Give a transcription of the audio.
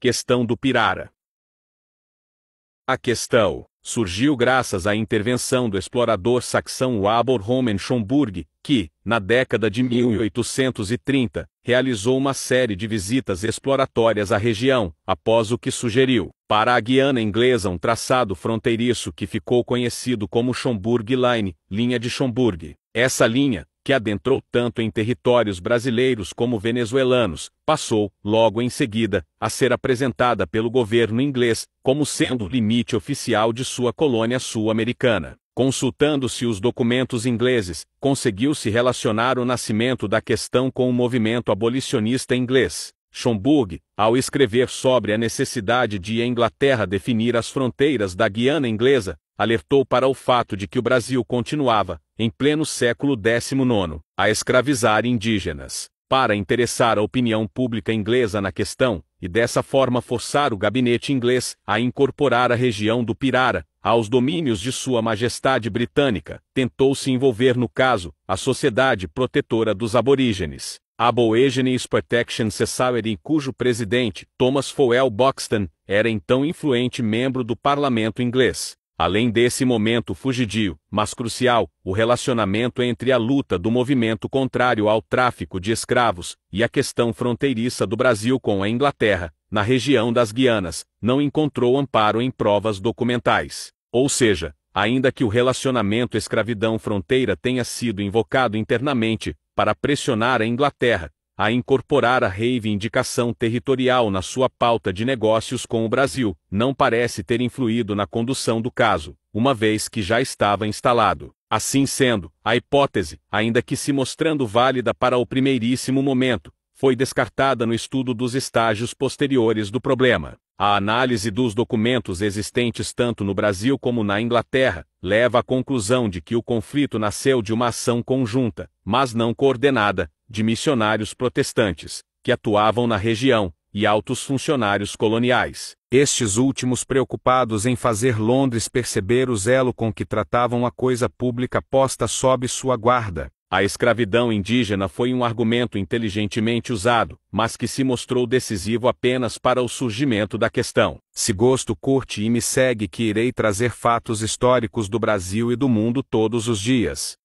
Questão do Pirara. A questão surgiu graças à intervenção do explorador saxão Wabor Homen Schomburg, que, na década de 1830, realizou uma série de visitas exploratórias à região, após o que sugeriu, para a Guiana inglesa um traçado fronteiriço que ficou conhecido como Schomburg Line, linha de Schomburg. Essa linha, que adentrou tanto em territórios brasileiros como venezuelanos, passou, logo em seguida, a ser apresentada pelo governo inglês como sendo o limite oficial de sua colônia sul-americana. Consultando-se os documentos ingleses, conseguiu-se relacionar o nascimento da questão com o movimento abolicionista inglês. Schomburg, ao escrever sobre a necessidade de a Inglaterra definir as fronteiras da Guiana inglesa, alertou para o fato de que o Brasil continuava, em pleno século XIX, a escravizar indígenas, para interessar a opinião pública inglesa na questão, e dessa forma forçar o gabinete inglês a incorporar a região do Pirara aos domínios de Sua Majestade Britânica, tentou se envolver no caso a Sociedade Protetora dos Aborígenes, Aborigenes Protection Society, cujo presidente, Thomas Fowell Boxton, era então influente membro do parlamento inglês. Além desse momento fugidio, mas crucial, o relacionamento entre a luta do movimento contrário ao tráfico de escravos e a questão fronteiriça do Brasil com a Inglaterra, na região das Guianas, não encontrou amparo em provas documentais. Ou seja, ainda que o relacionamento escravidão-fronteira tenha sido invocado internamente, para pressionar a Inglaterra a incorporar a reivindicação territorial na sua pauta de negócios com o Brasil, não parece ter influído na condução do caso, uma vez que já estava instalado. Assim sendo, a hipótese, ainda que se mostrando válida para o primeiríssimo momento, foi descartada no estudo dos estágios posteriores do problema. A análise dos documentos existentes tanto no Brasil como na Inglaterra leva à conclusão de que o conflito nasceu de uma ação conjunta, mas não coordenada, de missionários protestantes, que atuavam na região, e altos funcionários coloniais. Estes últimos preocupados em fazer Londres perceber o zelo com que tratavam a coisa pública posta sob sua guarda, a escravidão indígena foi um argumento inteligentemente usado, mas que se mostrou decisivo apenas para o surgimento da questão. Se gosto curte e me segue que irei trazer fatos históricos do Brasil e do mundo todos os dias.